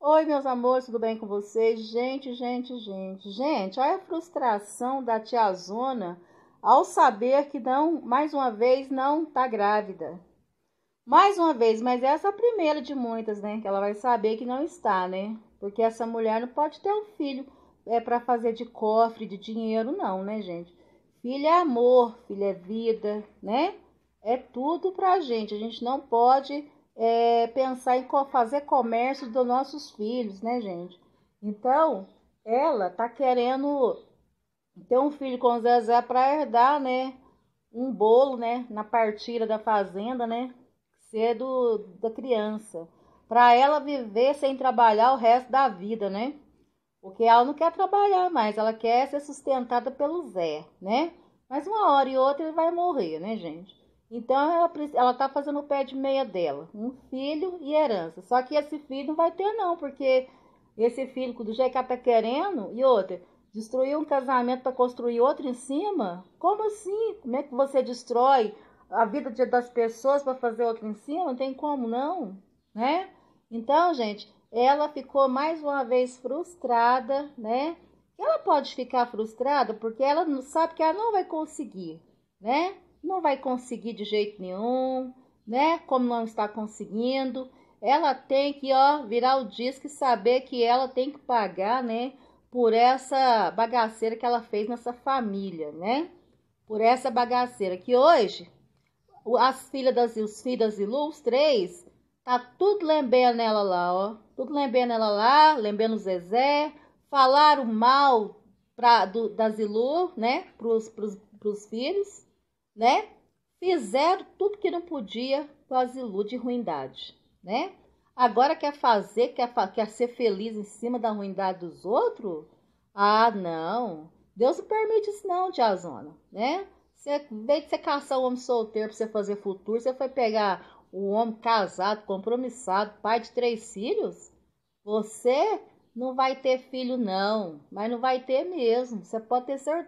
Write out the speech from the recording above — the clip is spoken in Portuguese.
Oi, meus amores, tudo bem com vocês? Gente, gente, gente, gente, olha a frustração da tia Zona ao saber que não, mais uma vez, não tá grávida. Mais uma vez, mas é essa é a primeira de muitas, né? Que ela vai saber que não está, né? Porque essa mulher não pode ter um filho é para fazer de cofre, de dinheiro, não, né, gente? Filho é amor, filho é vida, né? É tudo pra gente. A gente não pode é, pensar em fazer comércio dos nossos filhos, né, gente? Então, ela tá querendo ter um filho com o Zezé para herdar, né? Um bolo, né? Na partilha da fazenda, né? Ser da criança. Para ela viver sem trabalhar o resto da vida, né? Porque ela não quer trabalhar mais, ela quer ser sustentada pelo Zé, né? Mas uma hora e outra ele vai morrer, né, gente? Então ela, ela tá fazendo o pé de meia dela, um filho e herança. Só que esse filho não vai ter não, porque esse filho do jeito que ela tá querendo e outra, destruir um casamento para construir outro em cima? Como assim? Como é que você destrói a vida das pessoas para fazer outro em cima? Não tem como não, né? Então, gente, ela ficou mais uma vez frustrada, né? Ela pode ficar frustrada porque ela não sabe que ela não vai conseguir, né? não vai conseguir de jeito nenhum, né? Como não está conseguindo, ela tem que, ó, virar o disco e saber que ela tem que pagar, né? Por essa bagaceira que ela fez nessa família, né? Por essa bagaceira que hoje as filhas das os filhas e os três, tá tudo lembrando ela lá, ó. Tudo lembrando ela lá, lembrando o Zezé, falaram mal pra, do, das Zilu, né? Pros, pros, pros filhos né? Fizeram tudo que não podia com as de ruindade, né? Agora quer fazer, quer, quer ser feliz em cima da ruindade dos outros? Ah, não. Deus não permite isso não, Zona, né? Você, em vez de você caçar o homem solteiro para você fazer futuro, você foi pegar o homem casado, compromissado, pai de três filhos? Você não vai ter filho, não, mas não vai ter mesmo. Você pode ter certeza.